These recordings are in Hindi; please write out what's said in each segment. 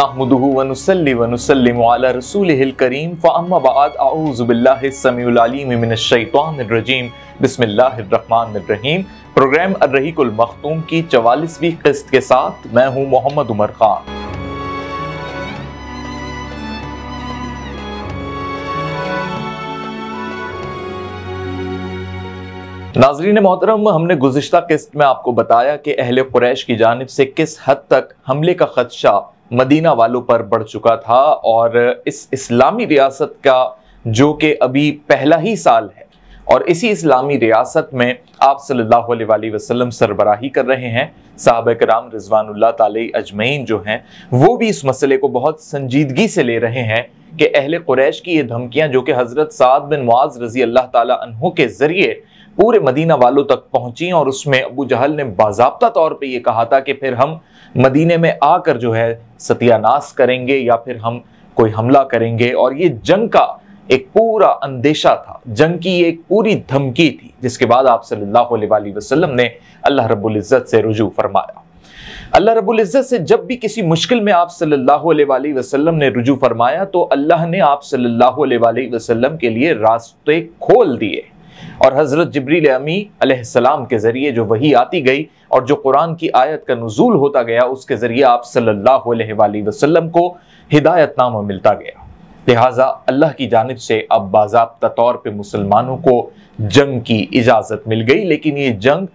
नहमदहू वनुसली वनुसलिम रसूल करीम फ़ाबाद आउज़बिल्लामीम बसमीम प्रोग्राम अर्रहीकुल मखतूम की चवालीसवीं किस्त के साथ मैं हूं मोहम्मद उमर खान नाजरीन मोहतरम हमने गुज्त किस्त में आपको बताया कि अहल क्रैश की जानब से किस हद तक हमले का खदशा मदीना वालों पर बढ़ चुका था और इस इस्लामी रियासत का जो कि अभी पहला ही साल है और इसी इस्लामी रियासत में आप सल्लल्लाहु अलैहि वसल्लम सरबराही कर रहे हैं साहब कराम रिजवानुल्लाह ताली अजमैन जो हैं वो भी इस मसले को बहुत संजीदगी से ले रहे हैं कि अहल कुरैश की ये धमकियां जो कि हज़रत साद बिन मुआज रजी अल्लाह तहों के ज़रिए पूरे मदीना वालों तक पहुंची और उसमें अबू जहल ने बाबा तौर पे ये कहा था कि फिर हम मदीने में आकर जो है सत्यानाश करेंगे या फिर हम कोई हमला करेंगे और ये जंग का एक पूरा अंदेशा था जंग की एक पूरी धमकी थी जिसके बाद आप सल्लल्लाहु अलैहि वसल्लम ने अल्लाह रब्बुल इज़्ज़त से रुजू फरमाया अल्लाह रब्बुल इज़्ज़त से जब भी किसी मुश्किल में आप सल्लल्लाहु अलैहि वसल्लम ने रुजू फरमाया तो अल्लाह ने आप सल्लल्लाहु अलैहि वसल्लम के लिए रास्ते खोल दिए और हज़रत जबरील अमी सलाम के ज़रिए जो वही आती गई और जो कुरान की आयत का नज़ूल होता गया उसके ज़रिए आप सल्ला अलैहि को हिदायत हिदायतनामा मिलता गया लिहाजा अल्लाह की जानब से अब बाबा तौर पर मुसलमानों को जंग की इजाज़त मिल गई लेकिन ये जंग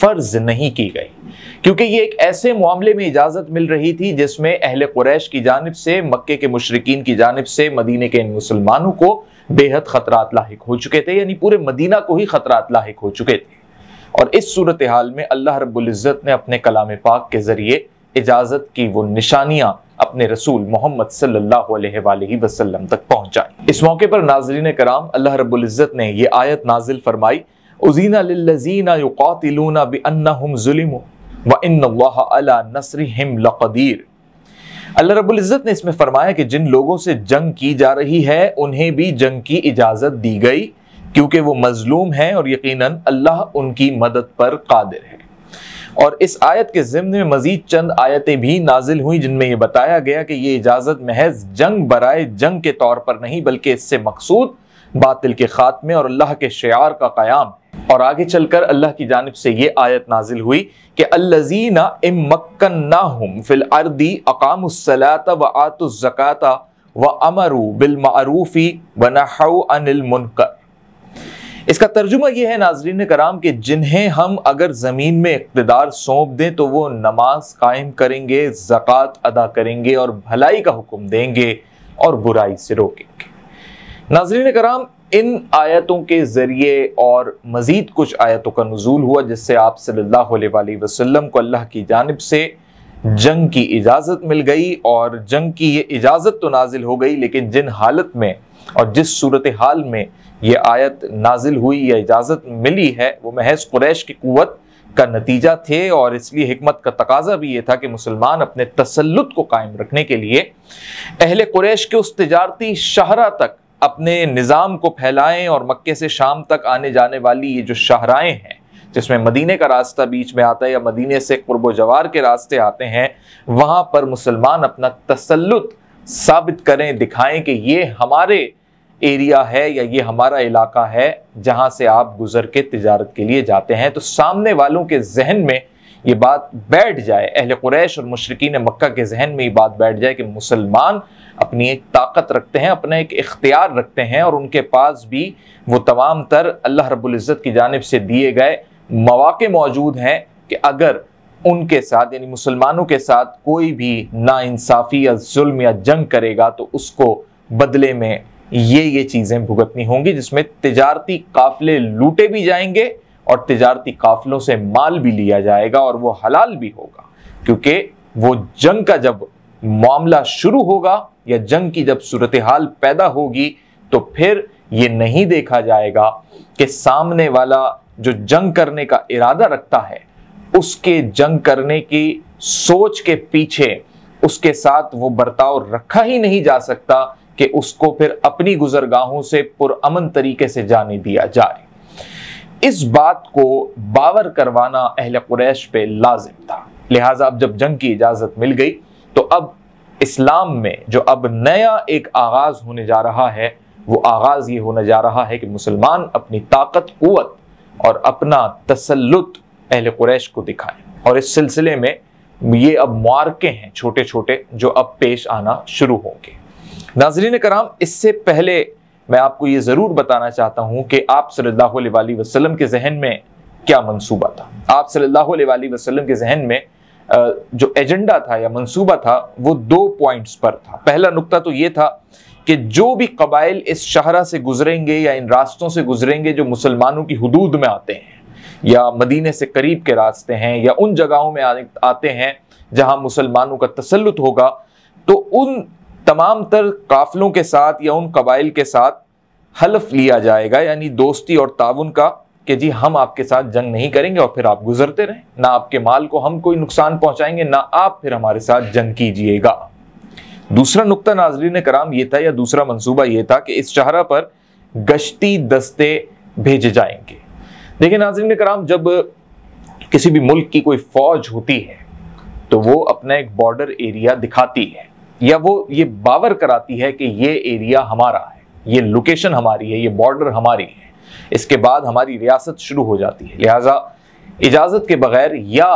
फ़र्ज नहीं की गई क्योंकि ये एक ऐसे मामले में इजाज़त मिल रही थी जिसमें अहल क्रैश की जानब से मक्के के मशरकिन की जानब से मदीने के इन मुसलमानों को बेहद खतरात लाक हो चुके थे यानी पूरे मदीना को ही खतरात लाक हो चुके थे और इस सूरत हाल में अल्लाह रबुल्जत ने अपने कलाम पाक के ज़रिए इजाज़त की वो निशानियां अपने रसूल मोहम्मद सल्लल्लाहु वसल्लम तक पहुंचाई इस मौके पर नाजरीन कराम अल्लाह रबुल्जत ने यह आयत नाजिल फरमाई उजीना लजीना व इन अला नसर हिम लक़दीर अल्लाह रब्बुल इज़्ज़त ने इसमें फरमाया कि जिन लोगों से जंग की जा रही है उन्हें भी जंग की इजाज़त दी गई क्योंकि वो मजलूम हैं और यकीनन अल्लाह उनकी मदद पर कादिर है और इस आयत के ज़िम्न में मज़ीद चंद आयतें भी नाजिल हुई जिनमें यह बताया गया कि ये इजाज़त महज जंग बरए जंग के तौर पर नहीं बल्कि इससे मकसूद बातिल के ख़ात्मे और अल्लाह के शार का क़्याम और आगे चलकर अल्लाह की जानब से ये आयत नाजिल हुई कि अल्लजीना इम मक्कन्ना हम फिल अर्दी अकामुस्सलात व आतुज़क़ात व अमरु बिल मारूफी व अनिल मुनकर इसका तर्जुमा यह है नाजरीन कराम कि जिन्हें हम अगर ज़मीन में इकतदार सौंप दें तो वो नमाज कायम करेंगे ज़क़़त अदा करेंगे और भलाई का हुक्म देंगे और बुराई से रोकेंगे नाजरीन कराम इन आयतों के ज़रिए और मज़ीद कुछ आयतों का नजूल हुआ जिससे आप सल्लल्लाहु अलैहि वसल्लम को अल्लाह की जानब से जंग की इजाज़त मिल गई और जंग की ये इजाज़त तो नाजिल हो गई लेकिन जिन हालत में और जिस सूरत हाल में ये आयत नाजिल हुई या इजाज़त मिली है वो महज कुरैश की क़वत का नतीजा थे और इसलिए हमत का तकाजा भी ये था कि मुसलमान अपने तसलुत को कायम रखने के लिए अहल कुरैश के उस तजारती शाहरा तक अपने निज़ाम को फैलाएं और मक्के से शाम तक आने जाने वाली ये जो शाहराएँ हैं जिसमें मदीने का रास्ता बीच में आता है या मदीने से कुर्ब जवार के रास्ते आते हैं वहाँ पर मुसलमान अपना तसलुत साबित करें दिखाएं कि ये हमारे एरिया है या ये हमारा इलाका है जहाँ से आप गुजर के तजारत के लिए जाते हैं तो सामने वालों के जहन में ये बात बैठ जाए अहल क्रैश और मशरकिन मक्का के जहन में ये बात बैठ जाए कि मुसलमान अपनी एक ताकत रखते हैं अपना एक इख्तियार रखते हैं और उनके पास भी वो तमाम तर अल्लाह रबुल्ज़त की जानब से दिए गए मौाक़े मौजूद हैं कि अगर उनके साथ यानी मुसलमानों के साथ कोई भी नाानसाफ़ी या जुल्म या जंग करेगा तो उसको बदले में ये ये चीज़ें भुगतनी होंगी जिसमें तजारती काफ़िले लूटे भी जाएंगे और तजारती काफिलों से माल भी लिया जाएगा और वो हलाल भी होगा क्योंकि वो जंग का जब मामला शुरू होगा या जंग की जब सूरत हाल पैदा होगी तो फिर ये नहीं देखा जाएगा कि सामने वाला जो जंग करने का इरादा रखता है उसके जंग करने की सोच के पीछे उसके साथ वो बर्ताव रखा ही नहीं जा सकता कि उसको फिर अपनी गुजरगाहों से पुरअमन तरीके से जाने दिया जाए इस बात को बावर करवाना अहल कुरैश पे लाजिम था लिहाजा अब जब जंग की इजाज़त मिल गई तो अब इस्लाम में जो अब नया एक आगाज़ होने जा रहा है वो आगाज़ ये होने जा रहा है कि मुसलमान अपनी ताकत क़वत और अपना तसलुत अहल कुरैश को दिखाएं और इस सिलसिले में ये अब मार्के हैं छोटे छोटे जो अब पेश आना शुरू होंगे नाजरीन कराम इससे पहले मैं आपको ये ज़रूर बताना चाहता हूँ कि आप सल्लल्लाहु अलैहि वसल्लम के जहन में क्या मंसूबा था आप सल्लल्लाहु अलैहि वसल्लम के जहन में जो एजेंडा था या मंसूबा था वो दो पॉइंट्स पर था पहला नुकता तो ये था कि जो भी कबाइल इस शहरा से गुजरेंगे या इन रास्तों से गुजरेंगे जो मुसलमानों की हदूद में आते हैं या मदीने से करीब के रास्ते हैं या उन जगहों में आते हैं जहां मुसलमानों का तसलुत होगा तो उन तमाम तर काफिलों के साथ या उन कबाइल के साथ हलफ लिया जाएगा यानी दोस्ती और ताउन का कि जी हम आपके साथ जंग नहीं करेंगे और फिर आप गुजरते रहें ना आपके माल को हम कोई नुकसान पहुंचाएंगे ना आप फिर हमारे साथ जंग कीजिएगा दूसरा नुकता नाजरीन कराम ये था या दूसरा मंसूबा ये था कि इस चाहरा पर गश्ती दस्ते भेजे जाएंगे देखिए नाजरीन कराम जब किसी भी मुल्क की कोई फौज होती है तो वो अपना एक बॉर्डर एरिया दिखाती है या वो ये बावर कराती है कि ये एरिया हमारा है ये लोकेशन हमारी है ये बॉर्डर हमारी है इसके बाद हमारी रियासत शुरू हो जाती है लिहाजा इजाज़त के बगैर या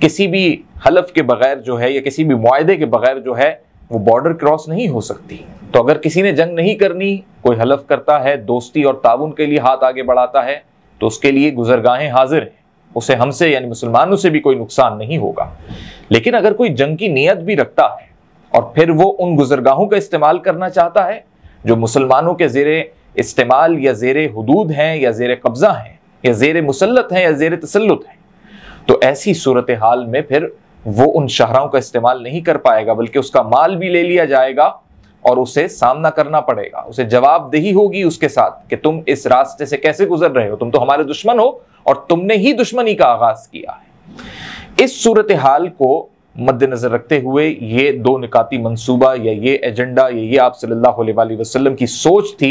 किसी भी हलफ के बगैर जो है या किसी भी माहे के बगैर जो है वो बॉर्डर क्रॉस नहीं हो सकती तो अगर किसी ने जंग नहीं करनी कोई हलफ करता है दोस्ती और ताउन के लिए हाथ आगे बढ़ाता है तो उसके लिए गुजरगाहें हाजिर हैं उसे हमसे यानी मुसलमानों से भी कोई नुकसान नहीं होगा लेकिन अगर कोई जंग की नीयत भी रखता है और फिर वो उन गुजरगाहों का इस्तेमाल करना चाहता है जो मुसलमानों के जेर इस्तेमाल या जेर हदूद हैं या जेर कब्ज़ा हैं या जेर मुसलत हैं या जेर तसलुत हैं तो ऐसी सूरत हाल में फिर वो उन शहरों का इस्तेमाल नहीं कर पाएगा बल्कि उसका माल भी ले लिया जाएगा और उसे सामना करना पड़ेगा उसे जवाबदेही होगी उसके साथ कि तुम इस रास्ते से कैसे गुजर रहे हो तुम तो हमारे दुश्मन हो और तुमने ही दुश्मनी का आगाज किया है इस सूरत हाल को मद्देनजर रखते हुए ये दो निकाती मंसूबा या ये एजेंडा या ये आप सल्लल्लाहु अलैहि वसल्लम की सोच थी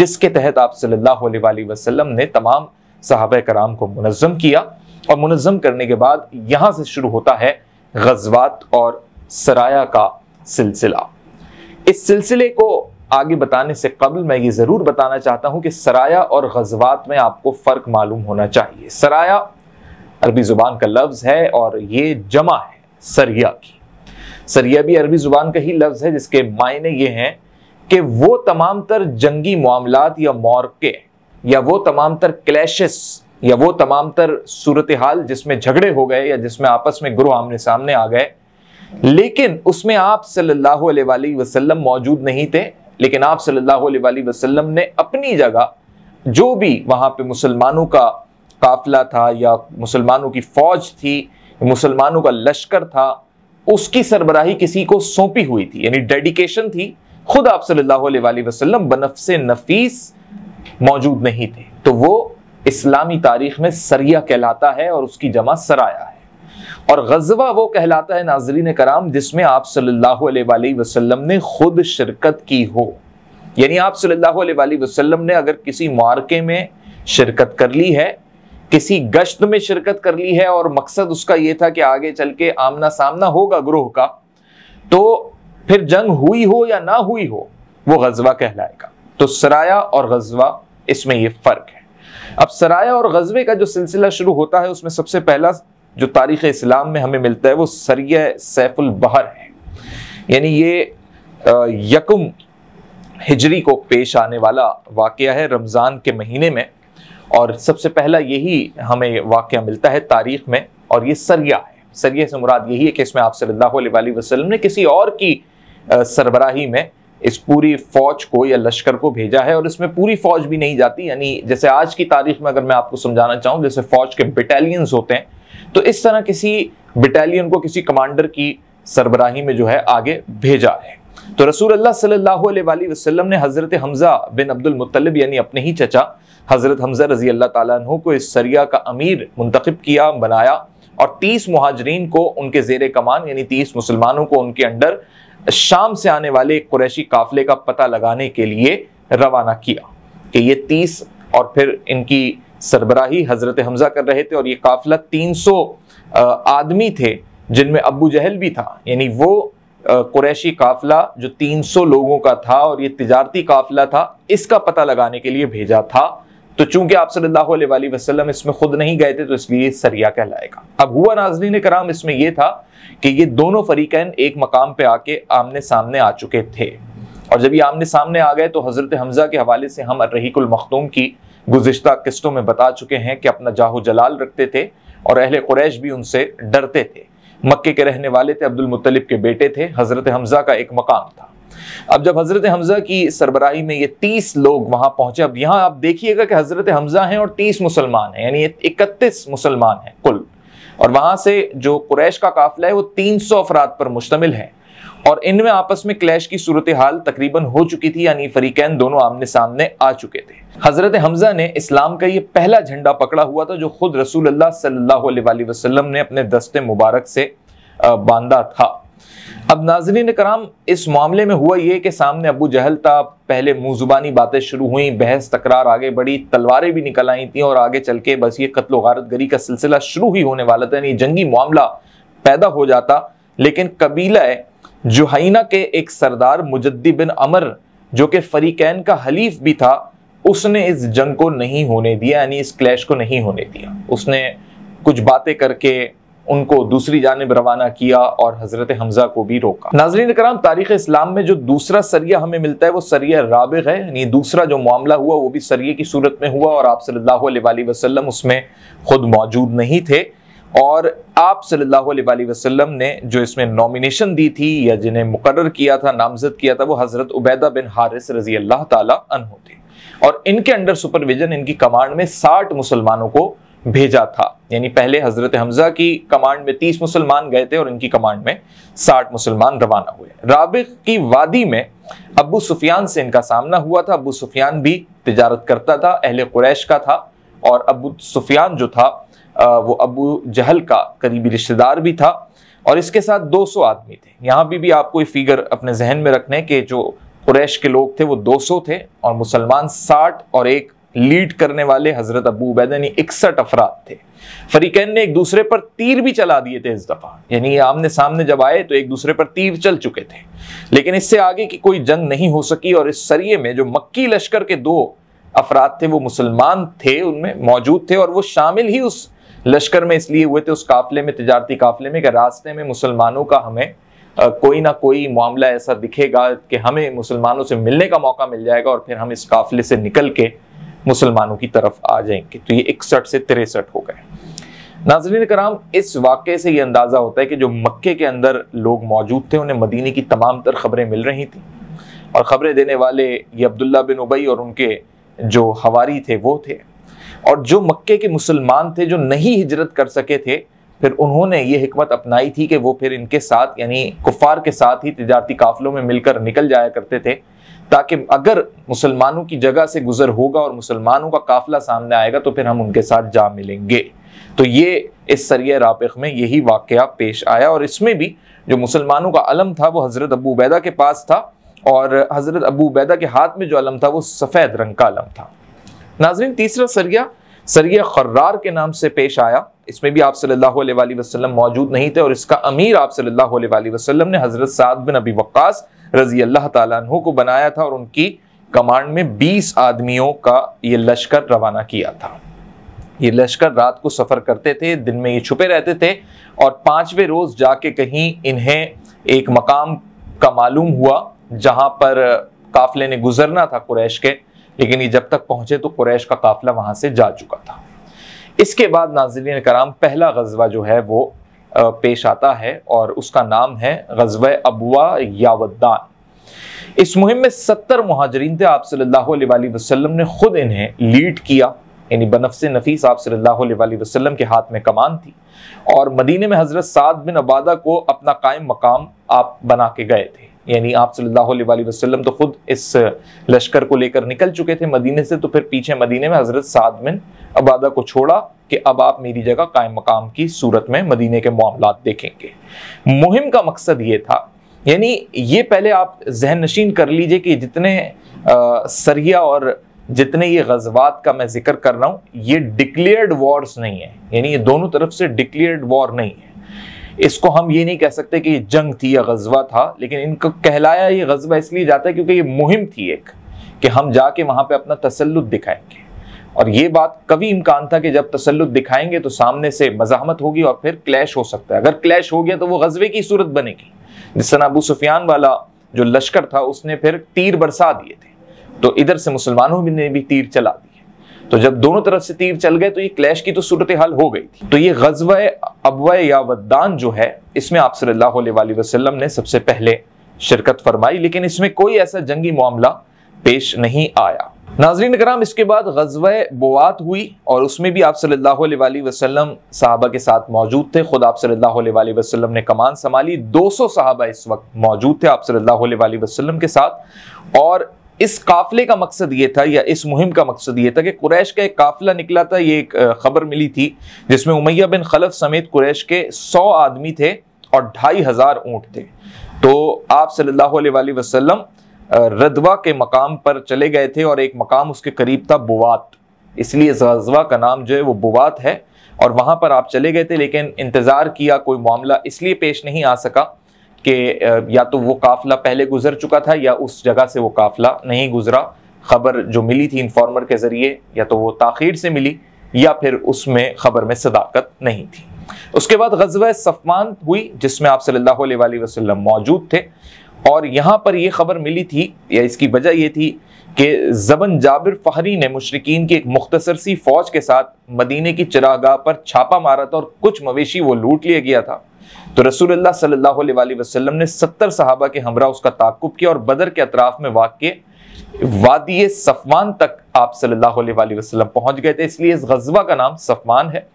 जिसके तहत आप सल्लल्लाहु अलैहि वसल्लम ने तमाम साहब कराम को मुनज़म किया और मुनज़म करने के बाद यहाँ से शुरू होता है गजवात और सराया का सिलसिला इस सिलसिले को आगे बताने से कबल मैं ये ज़रूर बताना चाहता हूँ कि सराया और गजवात में आपको फ़र्क मालूम होना चाहिए सराया अरबी ज़ुबान का लफ्ज़ है और ये जमा है सरिया की सरिया भी अरबी जुबान का ही लफ्ज़ है जिसके मायने ये हैं कि वो तमाम तर जंगी मामला या मौके या वो तमाम तर क्लैशेस या वो तमाम तर सूरत हाल जिसमें झगड़े हो गए या जिसमें आपस में गुरु आमने सामने आ गए लेकिन उसमें आप सल्लल्लाहु अलैहि वसल्लम मौजूद नहीं थे लेकिन आप सल्लल्लाहु अलैहि वसल्लम ने अपनी जगह जो भी वहां पे मुसलमानों का काफिला था या मुसलमानों की फौज थी मुसलमानों का लश्कर था उसकी सरबराही किसी को सौंपी हुई थी यानी डेडिकेशन थी खुद आप सल्लल्लाहु अलैहि वसल्लम बनफ से नफीस मौजूद नहीं थे तो वो इस्लामी तारीख में सरिया कहलाता है और उसकी जमा सराया है और गजवा वो कहलाता है नाजरीन कराम जिसमें आप सल्लल्लाहु अलैहि वसल्लम ने खुद शिरकत की हो यानी आप सल्लल्लाहु अलैहि वसल्लम ने अगर किसी मार्के में शिरकत कर ली है किसी गश्त में शिरकत कर ली है और मकसद उसका यह था कि आगे चल के आमना सामना होगा ग्रोह का तो फिर जंग हुई हो या ना हुई हो वो गजवा कहलाएगा तो सराया और गजवा इसमें ये फर्क है अब सराया और गजबे का जो सिलसिला शुरू होता है उसमें सबसे पहला जो तारीख इस्लाम में हमें मिलता है वो सरिया सैफुल बहर है यानी ये यकुम हिजरी को पेश आने वाला वाक़ है रमज़ान के महीने में और सबसे पहला यही हमें वाक्य मिलता है तारीख में और ये सरिया है सरिया से मुराद यही है कि इसमें आप सल्ला वसलम ने किसी और की सरबराही में इस पूरी फौज को या लश्कर को भेजा है और इसमें पूरी फौज भी नहीं जाती यानी जैसे आज की तारीख में अगर मैं आपको समझाना चाहूँ जैसे फौज के बटालियंस होते हैं तो इस तरह किसी बटालियन को किसी कमांडर की सरबराही में जो है आगे भेजा है तो रसूल अल्लाह सल्लल्लाहु अलैहि वसल्लम ने हज़रत हमज़ा बिन अब्दुल मुत्तलिब यानी अपने ही चचा हज़रत हमजा रजी अल्लाह तु को इस सरिया का अमीर मुंतखब किया बनाया और तीस महाजरीन को उनके जेर कमान यानी तीस मुसलमानों को उनके अंडर शाम से आने वाले कुरैशी काफिले का पता लगाने के लिए रवाना किया कि ये तीस और फिर इनकी सरबराही हज़रत हमजा कर रहे थे और ये काफिला तीन सौ आदमी थे जिनमें अबू जहल भी था यानी वो कुरैशी काफिला जो 300 लोगों का था और ये तजारती काफिला था इसका पता लगाने के लिए भेजा था तो चूंकि आप सल्लल्लाहु अलैहि वसल्लम इसमें खुद नहीं गए थे तो इसलिए सरिया कहलाएगा अब हुआ नाजरीन कराम इसमें यह था कि ये दोनों फरीकैन एक मकाम पर आके आमने सामने आ चुके थे और जब ये आमने सामने आ गए तो हज़रत हमज़ा के हवाले से हम अर्रहीकुल मखतूम की गुजशत किस्तों में बता चुके हैं कि अपना जाहो जलाल रखते थे और अहल कुरैश भी उनसे डरते थे मक्के के रहने वाले थे अब्दुल मुत्तलिब के बेटे थे हज़रत हमज़ा का एक मकाम था अब जब हज़रत हमज़ा की सरबराही में ये तीस लोग वहाँ पहुँचे अब यहाँ आप देखिएगा कि हज़रत हमज़ा हैं और तीस मुसलमान हैं यानी इकतीस मुसलमान हैं कुल और वहाँ से जो कुरैश का काफिला है वो तीन सौ अफराद पर मुश्तमिल है और इनमें आपस में क्लैश की सूरत हाल तकरीबन हो चुकी थी यानी फरीकैन दोनों आमने सामने आ चुके थे हजरत हमजा ने इस्लाम का ये पहला झंडा पकड़ा हुआ था जो खुद रसूल अल्लाह सल्लल्लाहु अलैहि वसल्लम ने अपने दस्ते मुबारक से बांधा था अब नाजरीन कराम इस मामले में हुआ ये कि सामने अबू जहल था पहले मुँह ज़ुबानी बातें शुरू हुई बहस तकरार आगे बढ़ी तलवारें भी निकल आई थी और आगे चल के बस ये कत्ल गारत गरी का सिलसिला शुरू ही होने वाला था यानी जंगी मामला पैदा हो जाता लेकिन कबीला जोहैना के एक सरदार मुजद्दी बिन अमर जो कि फरीकैन का हलीफ भी था उसने इस जंग को नहीं होने दिया यानी इस क्लैश को नहीं होने दिया उसने कुछ बातें करके उनको दूसरी जानब रवाना किया और हजरत हमजा को भी रोका नाजरीन कराम तारीख इस्लाम में जो दूसरा सरिया हमें मिलता है वो सरिया राबिग है यानी दूसरा जो मामला हुआ वो भी सरिये की सूरत में हुआ और आप सल्ला वसलम उसमें खुद मौजूद नहीं थे और आप सल्लल्लाहु अलैहि वसल्लम ने जो इसमें नॉमिनेशन दी थी या जिन्हें मुकर किया था नामजद किया था वो हज़रत उबैदा बिन हारिस रजी अल्लाह तन थे और इनके अंडर सुपरविजन इनकी कमांड में साठ मुसलमानों को भेजा था यानी पहले हजरत हमजा की कमांड में तीस मुसलमान गए थे और इनकी कमांड में साठ मुसलमान रवाना हुए राबिक की वादी में अबू सुफियान से इनका सामना हुआ था अबू सुफियान भी तजारत करता था अहले कुरैश का था और अबू सुफियान जो था वो अबू जहल का करीबी रिश्तेदार भी था और इसके साथ 200 आदमी थे यहाँ भी भी आपको ये फिगर अपने जहन में रखने के जो कुरैश के लोग थे वो 200 थे और मुसलमान 60 और एक लीड करने वाले हजरत अबू उबैदा यानी इकसठ अफराद थे फरीकैन ने एक दूसरे पर तीर भी चला दिए थे इस दफा यानी आमने सामने जब आए तो एक दूसरे पर तीर चल चुके थे लेकिन इससे आगे की कोई जंग नहीं हो सकी और इस सरिये में जो मक्की लश्कर के दो अफराद थे वो मुसलमान थे उनमें मौजूद थे और वो शामिल ही उस लश्कर में इसलिए हुए थे उस काफले में तजारती काफले में कि रास्ते में मुसलमानों का हमें कोई ना कोई मामला ऐसा दिखेगा कि हमें मुसलमानों से मिलने का मौका मिल जाएगा और फिर हम इस काफले से निकल के मुसलमानों की तरफ आ जाएंगे तो ये इकसठ से तिरसठ हो गए नाजरीन कराम इस वाक्य से ये अंदाज़ा होता है कि जो मक्के के अंदर लोग मौजूद थे उन्हें मदीने की तमाम तर खबरें मिल रही थी और ख़बरें देने वाले ये अब्दुल्ला बिन उबई और उनके जो हवारी थे वो थे और जो मक्के के मुसलमान थे जो नहीं हिजरत कर सके थे फिर उन्होंने ये हमत अपनाई थी कि वो फिर इनके साथ यानी कुफार के साथ ही तजारती काफिलों में मिलकर निकल जाया करते थे ताकि अगर मुसलमानों की जगह से गुजर होगा और मुसलमानों का काफिला सामने आएगा तो फिर हम उनके साथ जा मिलेंगे तो ये इस सरिय रापिक में यही वाक़ पेश आया और इसमें भी जो मुसलमानों का अलम था वो हज़रत अबू उबैदा के पास था और हज़रत अबू उबैदा के हाथ में जो अलम था वो सफ़ेद रंग का अलम था नाजरीन तीसरा सरिया सरिया खर्रार के नाम से पेश आया इसमें भी आप सल्लल्लाहु अलैहि वसल्लम मौजूद नहीं थे और इसका अमीर आप सल्लल्लाहु अलैहि वसल्लम ने हज़रत साद बिन अबी वक्कास रजी अल्लाह तु को बनाया था और उनकी कमांड में 20 आदमियों का ये लश्कर रवाना किया था ये लश्कर रात को सफ़र करते थे दिन में ये छुपे रहते थे और पाँचवें रोज़ जाके कहीं इन्हें एक मकाम का मालूम हुआ जहां पर काफले ने गुजरना था कुरैश के लेकिन ये जब तक पहुंचे तो कुरैश का काफला वहां से जा चुका था इसके बाद नाजिलिन कराम पहला गजबा जो है वो पेश आता है और उसका नाम है गजब अबुआ यावद्दान इस मुहिम में सत्तर महाजरीन थे आप सल्लल्लाहु अलैहि वसल्लम ने खुद इन्हें लीड किया यानी बनफ्स नफीस आप सल्लल्लाहु अलैहि वसल्लम के हाथ में कमान थी और मदीने में हज़रत साद बिन अबादा को अपना कायम मकाम आप बना के गए थे यानी आप सल्लल्लाहु अलैहि वसल्लम तो खुद इस लश्कर को लेकर निकल चुके थे मदीने से तो फिर पीछे मदीने में हज़रत साद बिन अबादा को छोड़ा कि अब आप मेरी जगह कायम मकाम की सूरत में मदीने के मामला देखेंगे मुहिम का मकसद ये था यानी ये पहले आप जहन नशीन कर लीजिए कि जितने सरिया और जितने ये गजवात का मैं जिक्र कर रहा हूँ ये डिक्लेयर्ड वॉर्स नहीं है यानी ये दोनों तरफ से डिक्लेयर्ड वॉर नहीं है इसको हम ये नहीं कह सकते कि ये जंग थी या गजबा था लेकिन इनको कहलाया ये गजबा इसलिए जाता है क्योंकि ये मुहिम थी एक कि हम जाके वहाँ पे अपना तसल्लुत दिखाएंगे और ये बात कभी इम्कान था कि जब तसल्लुत दिखाएंगे तो सामने से मजामत होगी और फिर क्लैश हो सकता है अगर क्लैश हो गया तो वो गजबे की सूरत बनेगी जिस तरह अबू सुफियान वाला जो लश्कर था उसने फिर तीर बरसा दिए थे तो इधर से मुसलमानों ने भी तीर चला दिया तो जब दोनों तरफ से तीर चल गए तो ये क्लैश की तो सूरत हाल हो गई थी तो ये गजवा अबवा या वद्दान जो है इसमें आप सल्लल्लाहु अलैहि ने सबसे पहले शिरकत फरमाई लेकिन इसमें कोई ऐसा जंगी मामला पेश नहीं आया नाजरीन कराम इसके बाद गजवा बुआत हुई और उसमें भी आप सल्लल्लाहु अलैहि वसल्लम साहबा के साथ मौजूद थे खुद आप सल्लल्लाहु अलैहि वसल्लम ने कमान संभाली 200 सौ साहबा इस वक्त मौजूद थे आप सल्लल्लाहु अलैहि वसल्लम के साथ और इस काफिले का मकसद ये था या इस मुहिम का मकसद ये था कि कुरैश का एक काफिला निकला था ये एक खबर मिली थी जिसमें उमैया बिन खलफ समेत कुरैश के सौ आदमी थे और ढाई हजार ऊँट थे तो आप सल्लल्लाहु अलैहि वसल्लम रदवा के मकाम पर चले गए थे और एक मकाम उसके करीब था बुवात इसलिए गजवा का नाम जो है वो बुवात है और वहाँ पर आप चले गए थे लेकिन इंतज़ार किया कोई मामला इसलिए पेश नहीं आ सका कि या तो वो काफिला पहले गुजर चुका था या उस जगह से वो काफिला नहीं गुजरा खबर जो मिली थी इंफॉर्मर के ज़रिए या तो वो ताखिर से मिली या फिर उसमें खबर में सदाकत नहीं थी उसके बाद गजब सफमान हुई जिसमें आप सल्लल्लाहु अलैहि वसल्लम मौजूद थे और यहाँ पर यह खबर मिली थी या इसकी वजह यह थी कि जबन जाबिर फहरी ने मुशरकिन की एक मुख्तसर सी फौज के साथ मदीने की चरागाह पर छापा मारा था और कुछ मवेशी वो लूट लिया गया था तो रसूल सल्लल्लाहु अलैहि वसल्लम ने सत्तर सहाबा के हमरा उसका ताकुब किया और बदर के अतराफ में वाक्य वादी सफमान तक आप सल्लल्लाहु अलैहि वसल्लम पहुंच गए थे इसलिए इस गजबा का नाम सफमान है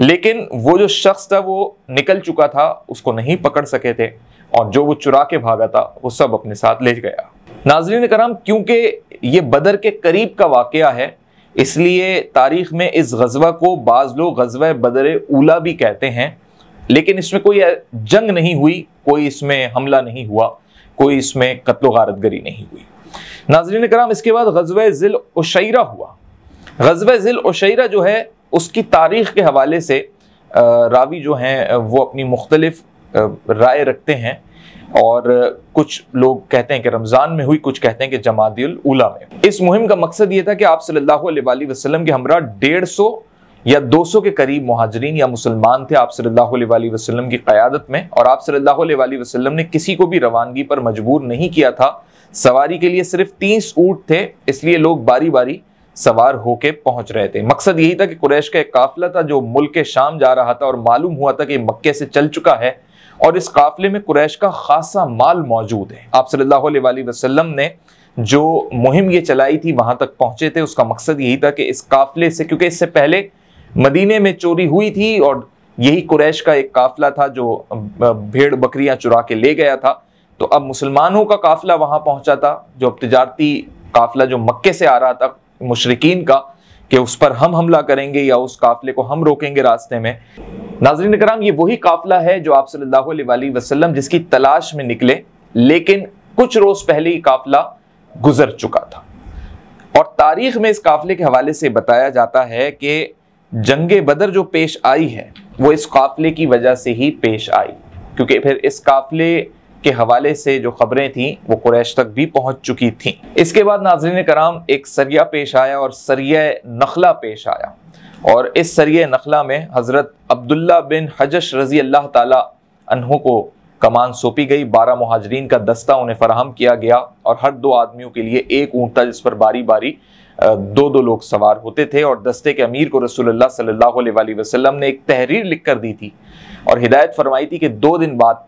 लेकिन वो जो शख्स था वो निकल चुका था उसको नहीं पकड़ सके थे और जो वो चुरा के भागा था वो सब अपने साथ ले गया नाजरीन कराम क्योंकि ये बदर के करीब का वाक़ है इसलिए तारीख में इस गजबा को बाज़ लोग गजब बदर उला भी कहते हैं लेकिन इसमें कोई जंग नहीं हुई कोई इसमें हमला नहीं हुआ कोई इसमें कत्लो गारतगरी नहीं हुई नाजरीन कराम इसके बाद गजब ज़िल उशैरा हुआ गजब ज़िल उशैरा जो है उसकी तारीख के हवाले से रावी जो हैं वो अपनी मुख्तलफ राय रखते हैं और कुछ लोग कहते हैं कि रमज़ान में हुई कुछ कहते हैं कि जमादी उला में इस मुहिम का मकसद ये था कि आप सल्लल्लाहु अलैहि वसल्लम के हमरा डेढ़ सौ या 200 के करीब महाजरीन या मुसलमान थे आप सल्लल्लाहु अलैहि वसल्लम की क़्यादत में और आप सल्लल्लाहु अलैहि वसल्लम ने किसी को भी रवानगी पर मजबूर नहीं किया था सवारी के लिए सिर्फ तीस ऊंट थे इसलिए लोग बारी बारी सवार होके पहुंच रहे थे मकसद यही था कि कुरैश का एक काफिला था जो मुल्क शाम जा रहा था और मालूम हुआ था कि मक्के से चल चुका है और इस काफिले में कुरैश का खासा माल मौजूद है आप सल्लल्लाहु अलैहि वसल्लम ने जो मुहिम ये चलाई थी वहां तक पहुंचे थे उसका मकसद यही था कि इस काफिले से क्योंकि इससे पहले मदीने में चोरी हुई थी और यही कुरैश का एक काफिला था जो भेड़ बकरियां चुरा के ले गया था तो अब मुसलमानों का काफिला वहां पहुंचा था जो अब तजारती काफिला जो मक्के से आ रहा था मुशरकिन का कि उस पर हम हमला करेंगे या उस काफिले को हम रोकेंगे रास्ते में नाजरीन कराम ये वही काफिला है जो आप सल्लल्लाहु अलैहि वसल्लम जिसकी तलाश में निकले लेकिन कुछ रोज पहले ही काफिला गुजर चुका था और तारीख में इस काफिले के हवाले से बताया जाता है कि जंग बदर जो पेश आई है वो इस काफ़िले की वजह से ही पेश आई क्योंकि फिर इस काफ़िले के हवाले से जो खबरें थीं वो कुरैश तक भी पहुंच चुकी थीं इसके बाद नाजरन कराम एक सरिया पेश आया और सरिया नखला पेश आया और इस सरिया नखला में हज़रत अब्दुल्ला बिन हजश रजी अल्लाह तहों को कमान सौंपी गई बारह महाजरीन का दस्ता उन्हें फराहम किया गया और हर दो आदमियों के लिए एक ऊँट जिस पर बारी बारी दो दो लोग सवार होते थे और दस्ते के अमीर को रसूलुल्लाह सल्लल्लाहु अलैहि वसल्लम ने एक तहरीर लिख कर दी थी और हिदायत फरमाई थी कि दो दिन बाद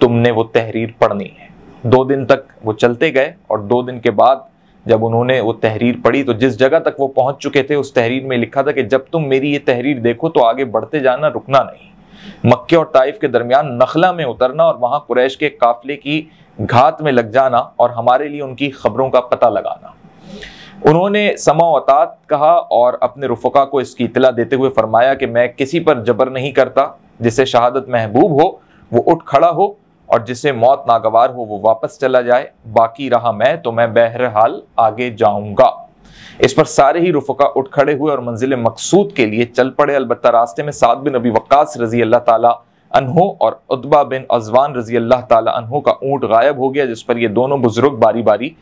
तुमने वो तहरीर पढ़नी है दो दिन तक वो चलते गए और दो दिन के बाद जब उन्होंने वो तहरीर पढ़ी तो जिस जगह तक वो पहुंच चुके थे उस तहरीर में लिखा था कि जब तुम मेरी ये तहरीर देखो तो आगे बढ़ते जाना रुकना नहीं मक्के और ताइफ के दरमियान नखला में उतरना और वहां कुरैश के काफिले की घात में लग जाना और हमारे लिए उनकी खबरों का पता लगाना उन्होंने समावतात कहा और अपने रुफका को इसकी इतला देते हुए फरमाया कि मैं किसी पर जबर नहीं करता जिसे शहादत महबूब हो वो उठ खड़ा हो और जिसे मौत नागवार हो वो वापस चला जाए बाकी रहा मैं तो मैं बहरहाल आगे जाऊंगा इस पर सारे ही रुफका उठ खड़े हुए और मंजिल मकसूद के लिए चल पड़े अलबत् रास्ते में सात बिन नबी वक्स रजी अल्लाह तला अनहो और उतबा बिन अजवान रजी अल्लाह तहो का ऊँट गायब हो गया जिस पर यह दोनों बुजुर्ग बारी बारी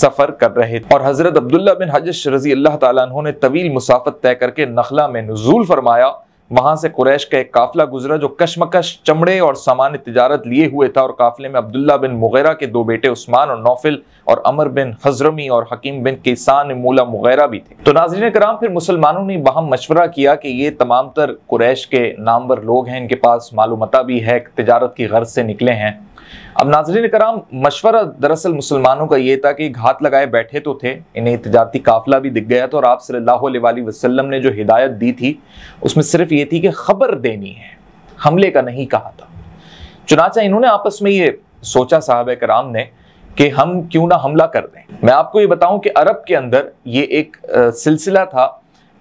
सफ़र कर रहे थे और हज़रत अब्दुल्ला बिन हजश रजी अल्लाह तहों ने तवील मुसाफत तय करके नखला में नजूल फरमाया वहां से कुरैश का एक काफिला गुजरा जो कशमकश चमड़े और सामान्य तजारत लिए हुए था और काफिले में अब्दुल्ला बिन मुगैरा के दो बेटे उस्मान और नौफिल और अमर बिन हजरमी और हकीम बिन किसान मूला मुगैरा भी थे तो नाजरीन कराम फिर मुसलमानों ने वहां मशवरा किया कि ये तमाम तर कुरैश के नामवर लोग हैं इनके पास मालूमता भी है तजारत की गर्ज से निकले हैं अब नाजरीन कराम मशवरा दरअसल मुसलमानों का ये था कि घात लगाए बैठे तो थे इन्हें तजारती काफिला भी दिख गया था और आप सल्ला वसलम ने जो हिदायत दी थी उसमें सिर्फ ये थी कि खबर देनी है हमले का नहीं कहा था चुनाचा इन्होंने आपस में ये सोचा साहब कराम ने कि हम क्यों ना हमला कर दें मैं आपको ये बताऊं कि अरब के अंदर ये एक सिलसिला था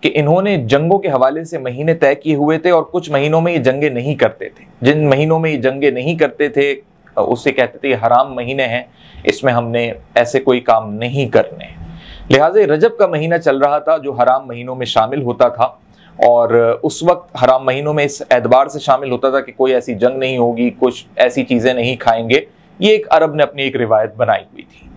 कि इन्होंने जंगों के हवाले से महीने तय किए हुए थे और कुछ महीनों में ये जंगे नहीं करते थे जिन महीनों में ये जंगे नहीं करते थे उससे कहते थे हराम महीने हैं इसमें हमने ऐसे कोई काम नहीं करने लिहाजा रजब का महीना चल रहा था जो हराम महीनों में शामिल होता था और उस वक्त हराम महीनों में इस एतबार से शामिल होता था कि कोई ऐसी जंग नहीं होगी कुछ ऐसी चीज़ें नहीं खाएंगे ये एक अरब ने अपनी एक रिवायत बनाई हुई थी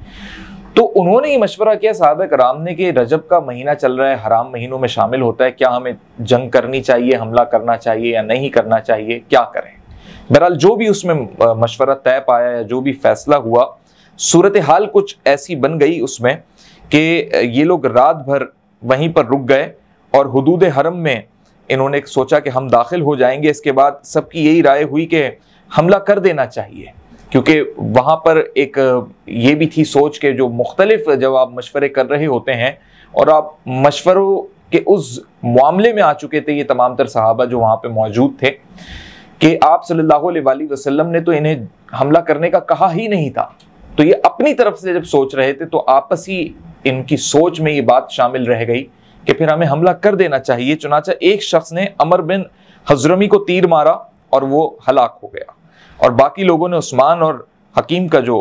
तो उन्होंने ये मशवरा किया साहब कराम ने कि रजब का महीना चल रहा है हराम महीनों में शामिल होता है क्या हमें जंग करनी चाहिए हमला करना चाहिए या नहीं करना चाहिए क्या करें बहरहाल जो भी उसमें मशवरा तय पाया या जो भी फैसला हुआ सूरत हाल कुछ ऐसी बन गई उसमें कि ये लोग रात भर वहीं पर रुक गए और हदूद हरम में इन्होंने सोचा कि हम दाखिल हो जाएंगे इसके बाद सबकी यही राय हुई कि हमला कर देना चाहिए क्योंकि वहाँ पर एक ये भी थी सोच के जो मुख्तलिफ जब आप मशवरे कर रहे होते हैं और आप मशवरों के उस मामले में आ चुके थे ये तमाम तर साहबा जो वहाँ पर मौजूद थे कि आप सल्लल्लाहु अलैहि वसल्लम ने तो इन्हें हमला करने का कहा ही नहीं था तो ये अपनी तरफ से जब सोच रहे थे तो आपसी इनकी सोच में ये बात शामिल रह गई कि फिर हमें हमला कर देना चाहिए चुनाचा एक शख्स ने अमर बिन हजरमी को तीर मारा और वो हलाक हो गया और बाकी लोगों ने उस्मान और हकीम का जो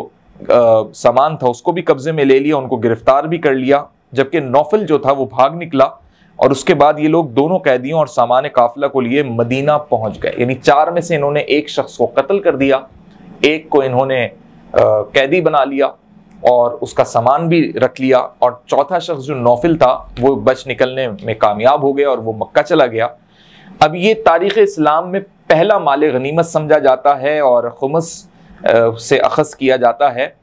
सामान था उसको भी कब्जे में ले लिया उनको गिरफ्तार भी कर लिया जबकि नौफल जो था वो भाग निकला और उसके बाद ये लोग दोनों कैदियों और सामान्य काफिला को लिए मदीना पहुंच गए यानी चार में से इन्होंने एक शख्स को कत्ल कर दिया एक को इन्होंने कैदी बना लिया और उसका सामान भी रख लिया और चौथा शख्स जो नौफिल था वो बच निकलने में कामयाब हो गया और वो मक्का चला गया अब ये तारीख़ इस्लाम में पहला माल गनीमत समझा जाता है और खुमस से अखज़ किया जाता है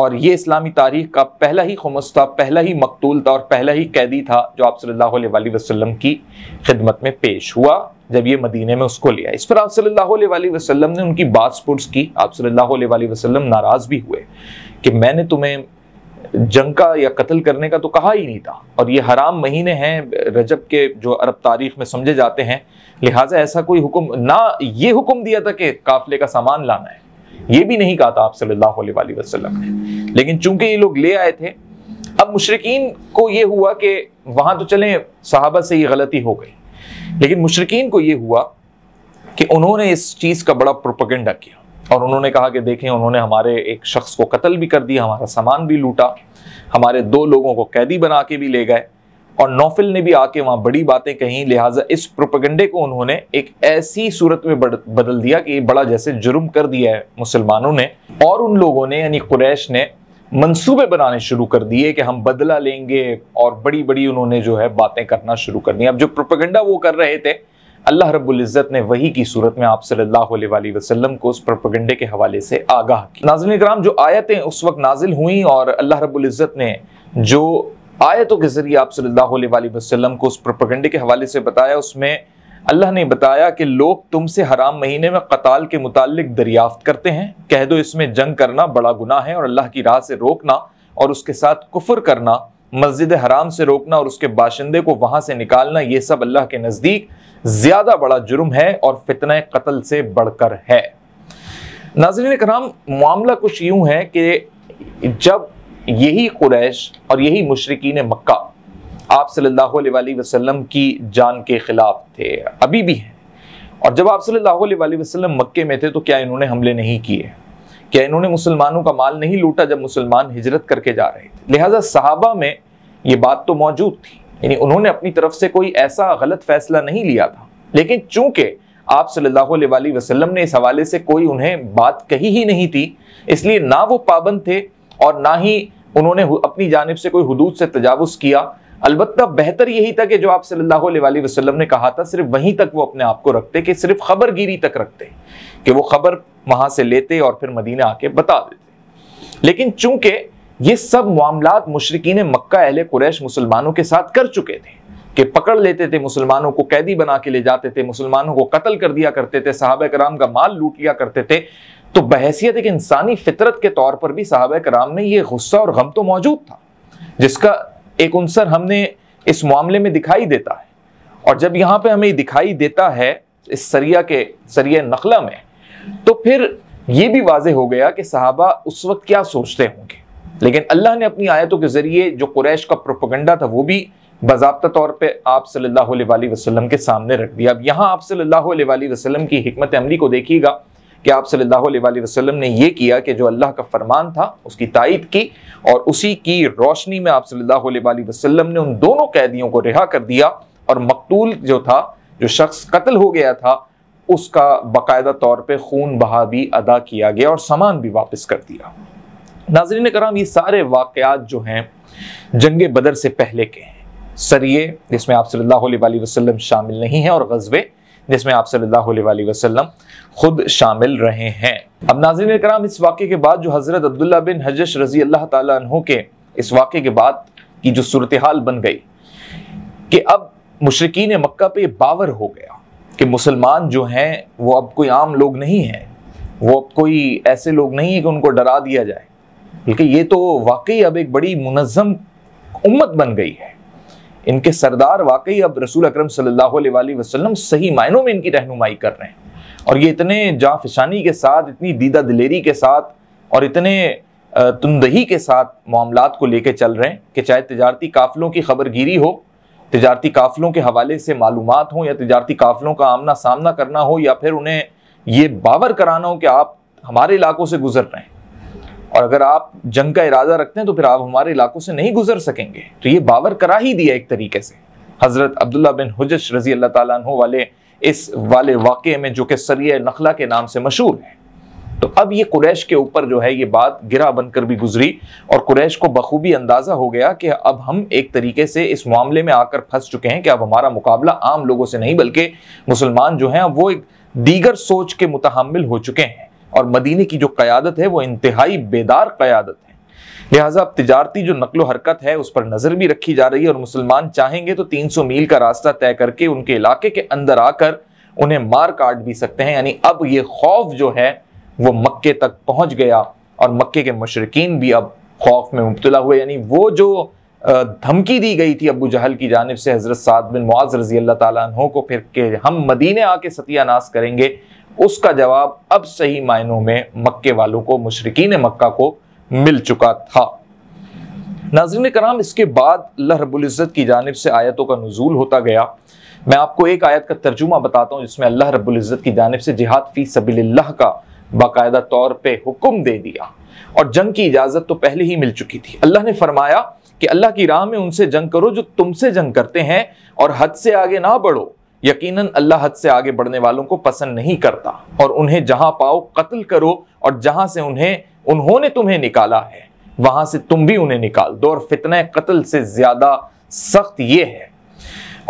और ये इस्लामी तारीख का पहला ही खमस था पहला ही मकतूल था और पहला ही कैदी था जो आप सल्लल्लाहु अलैहि वसल्लम की खिदमत में पेश हुआ जब ये मदीने में उसको लिया इस पर आप सल्लल्लाहु अलैहि वसल्लम ने उनकी बात स्पुर्स की आप सल्लल्लाहु अलैहि वसल्लम नाराज़ भी हुए कि मैंने तुम्हें जंग का या कत्ल करने का तो कहा ही नहीं था और ये हराम महीने हैं रजब के जो अरब तारीख में समझे जाते हैं लिहाजा ऐसा कोई हुक्म ना ये हुक्म दिया था कि काफले का सामान लाना है ये भी नहीं कहा था आप सल्लल्लाहु अलैहि वसल्लम ने लेकिन चूंकि ये लोग ले आए थे अब मुशरकिन को ये हुआ कि वहां तो चले साहबा से ये गलती हो गई लेकिन मुशरकिन को ये हुआ कि उन्होंने इस चीज़ का बड़ा प्रोपगेंडा किया और उन्होंने कहा कि देखें उन्होंने हमारे एक शख्स को कत्ल भी कर दिया हमारा सामान भी लूटा हमारे दो लोगों को कैदी बना के भी ले गए और नौफिल ने भी आके वहां बड़ी बातें कही लिहाजा इस प्रोपगंडे को उन्होंने एक ऐसी सूरत में बदल दिया कि बड़ा जैसे जुर्म कर दिया है मुसलमानों ने और उन लोगों ने यानी कुरैश ने मंसूबे बनाने शुरू कर दिए कि हम बदला लेंगे और बड़ी बड़ी उन्होंने जो है बातें करना शुरू कर दी अब जो प्रोपगंडा वो कर रहे थे अल्लाह रब्ज़त ने वही की सूरत में आप सल्लल्लाहु अलैहि वसल्लम को उस प्रोपगंडे के हवाले से आगाह किया नाजिल कराम जो आयतें उस वक्त नाजिल हुई और अल्लाह रब्ज़त ने जो आयतों के जरिए आप सल्लल्लाहु अलैहि वसल्लम को उस प्रोपगंडे के हवाले से बताया उसमें अल्लाह ने बताया कि लोग तुमसे हराम महीने में कताल के मुतालिक दरियाफ्त करते हैं कह दो इसमें जंग करना बड़ा गुना है और अल्लाह की राह से रोकना और उसके साथ कुफर करना मस्जिद हराम से रोकना और उसके बाशिंदे को वहाँ से निकालना ये सब अल्लाह के नज़दीक ज़्यादा बड़ा जुर्म है और फितने कत्ल से बढ़कर है नाजरीन कराम मामला कुछ यूं है कि जब यही कुरैश और यही मुशरकिन मक्का आप सल्लल्लाहु अलैहि वसल्लम की जान के ख़िलाफ़ थे अभी भी हैं और जब आप सल्लल्लाहु अलैहि वसल्लम मक्के में थे तो क्या इन्होंने हमले नहीं किए क्या इन्होंने मुसलमानों का माल नहीं लूटा जब मुसलमान हिजरत करके जा रहे थे लिहाजा साहबा में ये बात तो मौजूद थी यानी उन्होंने अपनी तरफ से कोई ऐसा गलत फैसला नहीं लिया था लेकिन चूंकि आप सल्लल्लाहु अलैहि वसल्लम ने इस हवाले से कोई उन्हें बात कही ही नहीं थी इसलिए ना वो पाबंद थे और ना ही उन्होंने अपनी जानब से कोई हदूद से तजावज़ किया अलबत् बेहतर यही था कि जो आप सल्लल्लाहु अलैहि वसल्लम ने कहा था सिर्फ वहीं तक वो अपने आप को रखते कि सिर्फ खबर गिरी तक रखते कि वो खबर वहां से लेते और फिर मदीना आके बता देते लेकिन चूंकि ये सब मामला मुशरकिन मक्का अहल कुरैश मुसलमानों के साथ कर चुके थे कि पकड़ लेते थे मुसलमानों को कैदी बना के ले जाते थे मुसलमानों को कत्ल कर दिया करते थे साहब कराम का माल लूट लिया करते थे तो बहसीत एक इंसानी फितरत के तौर पर भी साहब कराम में ये गुस्सा और गम तो मौजूद था जिसका एक अनसर हमने इस मामले में दिखाई देता है और जब यहाँ पे हमें दिखाई देता है इस सरिया के सरिया नखला में तो फिर ये भी वाज हो गया कि साहबा उस वक्त क्या सोचते होंगे लेकिन अल्लाह ने अपनी आयतों के ज़रिए जो कुरैश का प्रोपोगंडा था वो भी बाबा तौर पर आप सल्लल्लाहु अलैहि वसल्लम के सामने रख दिया अब यहाँ आप सल्लल्लाहु अलैहि वसल्लम की हमत अमली को देखिएगा कि आप सल्लल्लाहु अलैहि वसल्लम ने यह किया कि जो अल्लाह का फरमान था उसकी तायद की और उसी की रोशनी में आप सल्लल्लाहु अलैहि वसल्लम ने उन दोनों कैदियों को रिहा कर दिया और मकतूल जो था जो शख्स कत्ल हो गया था उसका बाकायदा तौर पर खून बहा भी अदा किया गया और सामान भी वापस कर दिया नाजरीन कराम ये सारे वाकयात जो हैं जंग बदर से पहले के हैं सरिये जिसमें आप सल्लल्लाहु अलैहि वसल्लम शामिल नहीं हैं और गजवे जिसमें आप सल्लल्लाहु अलैहि वसल्लम खुद शामिल रहे हैं अब नाजिन कराम इस वाक्य के बाद जो हज़रत अब्दुल्ला बिन हजश रजी अल्लाह तहु के इस वाक्य के बाद की जो सूरत हाल बन गई कि अब मुशरकिन मक्का पे बावर हो गया कि मुसलमान जो हैं वो अब कोई आम लोग नहीं हैं वो अब कोई ऐसे लोग नहीं है कि उनको डरा दिया जाए बल्कि ये तो वाकई अब एक बड़ी मुनज़म उम्मत बन गई है इनके सरदार वाकई अब रसूल अक्रम सल्लाम सही मायनों में इनकी रहनुमाई कर रहे हैं और ये इतने जाफिशानी के साथ इतनी दीदा दिलेरी के साथ और इतने तुंदही के साथ मामला को लेकर चल रहे हैं कि चाहे तजारती काफ़िलों की खबरगिरी हो तजारती काफ़िलों के हवाले से मालूम हो या तजारती काफ़िलों का आमना सामना करना हो या फिर उन्हें ये बावर कराना हो कि आप हमारे इलाकों से गुजर रहे हैं और अगर आप जंग का इरादा रखते हैं तो फिर आप हमारे इलाकों से नहीं गुजर सकेंगे तो ये बावर करा ही दिया एक तरीके से हज़रत अब्दुल्ला बिन हजश रजी अल्लाह तु वाले इस वाले वाक़े में जो कि सर नखला के नाम से मशहूर है तो अब ये कुरैश के ऊपर जो है ये बात गिरा बनकर भी गुजरी और कुरैश को बखूबी अंदाज़ा हो गया कि अब हम एक तरीके से इस मामले में आकर फंस चुके हैं कि अब हमारा मुकाबला आम लोगों से नहीं बल्कि मुसलमान जो हैं वो एक दीगर सोच के मुतहमल हो चुके हैं और मदीने की जो क़्यादत है वो इंतहाई बेदार क़्यादत है लिहाजा अब तजारती जो नकल हरकत है उस पर नज़र भी रखी जा रही है और मुसलमान चाहेंगे तो 300 मील का रास्ता तय करके उनके इलाके के अंदर आकर उन्हें मार काट भी सकते हैं यानी अब ये खौफ जो है वो मक्के तक पहुंच गया और मक्के के मशरकिन भी अब खौफ में मुबतला हुए यानी वो जो धमकी दी गई थी अबू जहल की जानब से हज़रत साद बिन मुआज रजी अल्लाह तु को फिर के हम मदीने आके सत्यानाश करेंगे उसका जवाब अब सही मायनों में मक्के वालों को मुशरकिन मक्का को मिल चुका था नाजरन कराम इसके बाद लहरबुल्ज़त की जानब से आयतों का नजूल होता गया मैं आपको एक आयत का तर्जुमा बताता हूँ जिसमें अल्लाह रबुल्जत की जानब से जिहाद फ़ी सबील्ला का बाकायदा तौर पर हुक्म दे दिया और जंग की इजाज़त तो पहले ही मिल चुकी थी अल्लाह ने फरमाया कि अल्लाह की राह में उनसे जंग करो जो तुमसे जंग करते हैं और हद से आगे ना बढ़ो यकीनन अल्लाह हद से आगे बढ़ने वालों को पसंद नहीं करता और उन्हें जहां पाओ कत्ल करो और जहां से उन्हें उन्होंने तुम्हें निकाला है वहां से तुम भी उन्हें निकाल दो और फितन कत्ल से ज्यादा सख्त ये है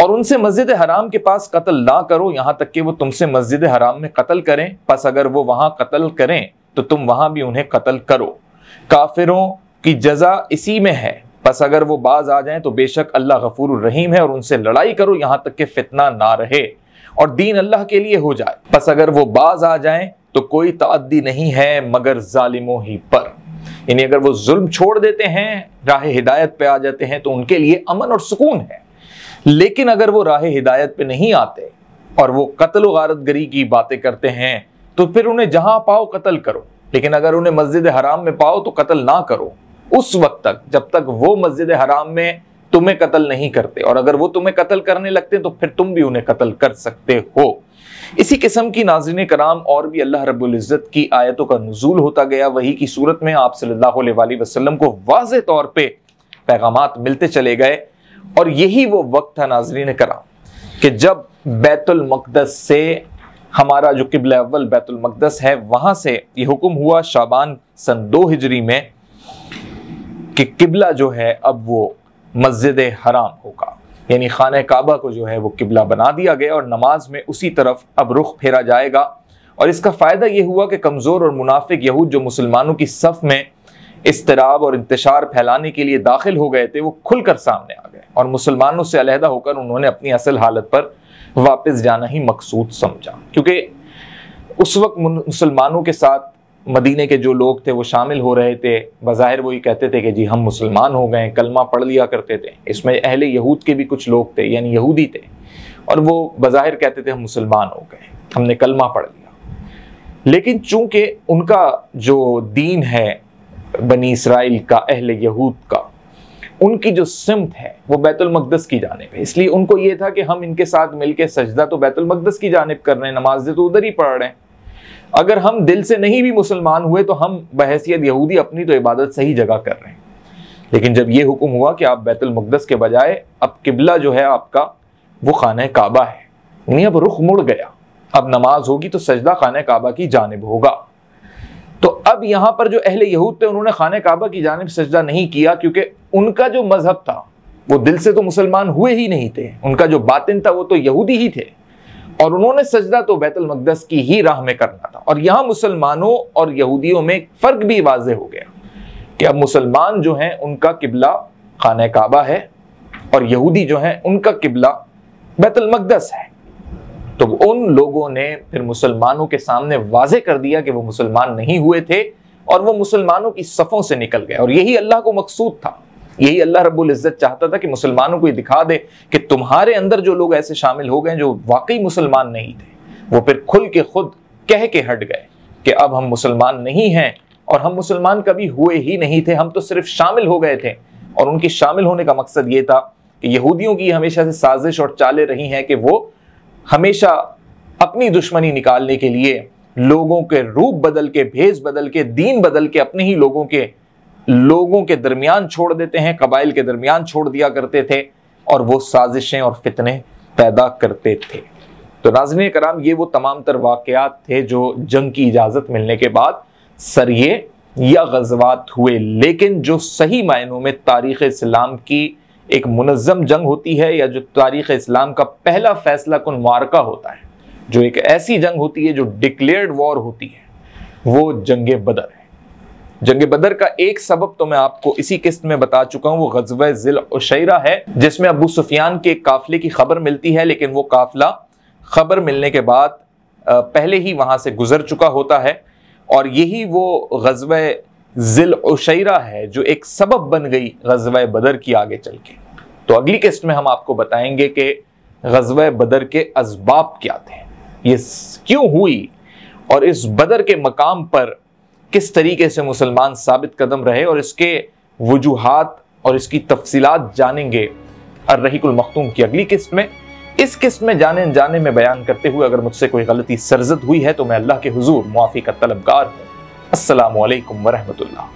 और उनसे मस्जिद हराम के पास कत्ल ना करो यहाँ तक कि वो तुमसे मस्जिद हराम में कत्ल करें बस अगर वो वहां कत्ल करें तो तुम वहां भी उन्हें कत्ल करो काफिरों की जजा इसी में है बस अगर वो बाज आ जाएं तो बेशक अल्लाह गफूर रहीम है और उनसे लड़ाई करो यहाँ तक कि फितना ना रहे और दीन अल्लाह के लिए हो जाए बस अगर वो बाज आ जाएं तो कोई तादी नहीं है मगर जालिमों ही पर यानी अगर वो जुल्म छोड़ देते हैं राह हिदायत पे आ जाते हैं तो उनके लिए अमन और सुकून है लेकिन अगर वो राह हिदायत पे नहीं आते और वो कत्ल गारतगरी की बातें करते हैं तो फिर उन्हें जहां पाओ कत्ल करो लेकिन अगर उन्हें मस्जिद हराम में पाओ तो कत्ल ना करो उस वक्त तक जब तक वो मस्जिद हराम में तुम्हें कत्ल नहीं करते और अगर वो तुम्हें कत्ल करने लगते तो फिर तुम भी उन्हें कत्ल कर सकते हो इसी किस्म की नाजरन कराम और भी अल्लाह रबुल्ज़त की आयतों का नजूल होता गया वही की सूरत में आप सल्लाम को वाज तौर पर पैगाम मिलते चले गए और यही वो वक्त था नाजरीन कराम कि जब बैतुलमक़दस से हमारा जो किबल अव्वल बैतुलमक़दस है वहाँ से ये हुक्म हुआ शाबान सन दो हिजरी में कि किबला जो है अब वो मस्जिद हराम होगा यानी खान काबा को जो है वो किबला बना दिया गया और नमाज में उसी तरफ अब रुख फेरा जाएगा और इसका फ़ायदा ये हुआ कि कमज़ोर और मुनाफिक यहूद जो मुसलमानों की सफ में इसतराब और इंतशार फैलाने के लिए दाखिल हो गए थे वो खुलकर सामने आ गए और मुसलमानों से अलहदा होकर उन्होंने अपनी असल हालत पर वापस जाना ही मकसूद समझा क्योंकि उस वक्त मुसलमानों के साथ मदीने के जो लोग थे वो शामिल हो रहे थे बाहिर वो ये कहते थे कि जी हम मुसलमान हो गए कलमा पढ़ लिया करते थे इसमें अहले यहूद के भी कुछ लोग थे यानी यहूदी थे और वो बाहिर कहते थे हम मुसलमान हो गए हमने कलमा पढ़ लिया लेकिन चूंकि उनका जो दीन है बनी इसराइल का अहल यहूद का उनकी जो सिमत है वो बैतुलमक़दस की जानब है इसलिए उनको ये था कि हम इनके साथ मिलके सजदा तो बैतुलमक़दस की जानब कर रहे हैं नमाजें तो उधर ही पढ़ रहे हैं अगर हम दिल से नहीं भी मुसलमान हुए तो हम बहसीत यहूदी अपनी तो इबादत सही जगह कर रहे हैं लेकिन जब ये हुक्म हुआ कि आप बैतुलमकदस के बजाय अब किबला जो है आपका वो खाना काबा है यानी अब रुख मुड़ गया अब नमाज होगी तो सजदा खाना काबा की जानब होगा तो अब यहाँ पर जो अहले यहूद थे उन्होंने खाना काबा की जानब सजदा नहीं किया क्योंकि उनका जो मजहब था वो दिल से तो मुसलमान हुए ही नहीं थे उनका जो बातिन था वो तो यहूदी ही थे और उन्होंने सजदा तो बैतुल मकदस की ही राह में करना था और यहाँ मुसलमानों और यहूदियों में फ़र्क भी वाज हो गया कि अब मुसलमान जो हैं उनका किबला खान काबा है और यहूदी जो हैं उनका किबला बैतुल मकदस है तो उन लोगों ने फिर मुसलमानों के सामने वाजे कर दिया कि वो मुसलमान नहीं हुए थे और वो मुसलमानों की सफ़ों से निकल गए और यही अल्लाह को मकसूद था यही अल्लाह रब्बुल इज़्ज़त चाहता था कि मुसलमानों को ये दिखा दे कि तुम्हारे अंदर जो लोग ऐसे शामिल हो गए जो वाकई मुसलमान नहीं थे वो फिर खुल के खुद कह के हट गए कि अब हम मुसलमान नहीं हैं और हम मुसलमान कभी हुए ही नहीं थे हम तो सिर्फ शामिल हो गए थे और उनके शामिल होने का मकसद ये था कि यहूदियों की हमेशा से साजिश और चालें रही हैं कि वो हमेशा अपनी दुश्मनी निकालने के लिए लोगों के रूप बदल के भेज बदल के दीन बदल के अपने ही लोगों के लोगों के दरमियान छोड़ देते हैं कबाइल के दरमियान छोड़ दिया करते थे और वो साजिशें और फितने पैदा करते थे तो नाजन कराम ये वो तमाम तर वाकत थे जो जंग की इजाज़त मिलने के बाद सरिये या गजबात हुए लेकिन जो सही मायनों में तारीख़ इस्लाम की एक मुनज़म जंग होती है या जो तारीख़ इस्लाम का पहला फ़ैसला कन मारका होता है जो एक ऐसी जंग होती है जो डिक्लेयर्ड वॉर होती है वो जंग बदर है जंग बदर का एक सबब तो मैं आपको इसी किस्त में बता चुका हूँ वो गजब जिल उशरा है जिसमें अबू सुफियान के काफिले की खबर मिलती है लेकिन वो काफिला खबर मिलने के बाद पहले ही वहां से गुजर चुका होता है और यही वो गजब जिल उशरा है जो एक सबब बन गई गजब बदर की आगे चल के तो अगली किस्त में हम आपको बताएंगे कि गजब बदर के इसबाब क्या थे ये क्यों हुई और इस बदर के मकाम पर किस तरीके से मुसलमान साबित कदम रहे और इसके वजूहत और इसकी तफसीत जानेंगे अर्रहीकुलमखतूम की अगली किस्त में इस किस्त में जाने जाने में बयान करते हुए अगर मुझसे कोई गलती सरजद हुई है तो मैं अल्लाह के हजूर मुआफ़ी का तलबगार हूँ असलकम वरहमतुल्ला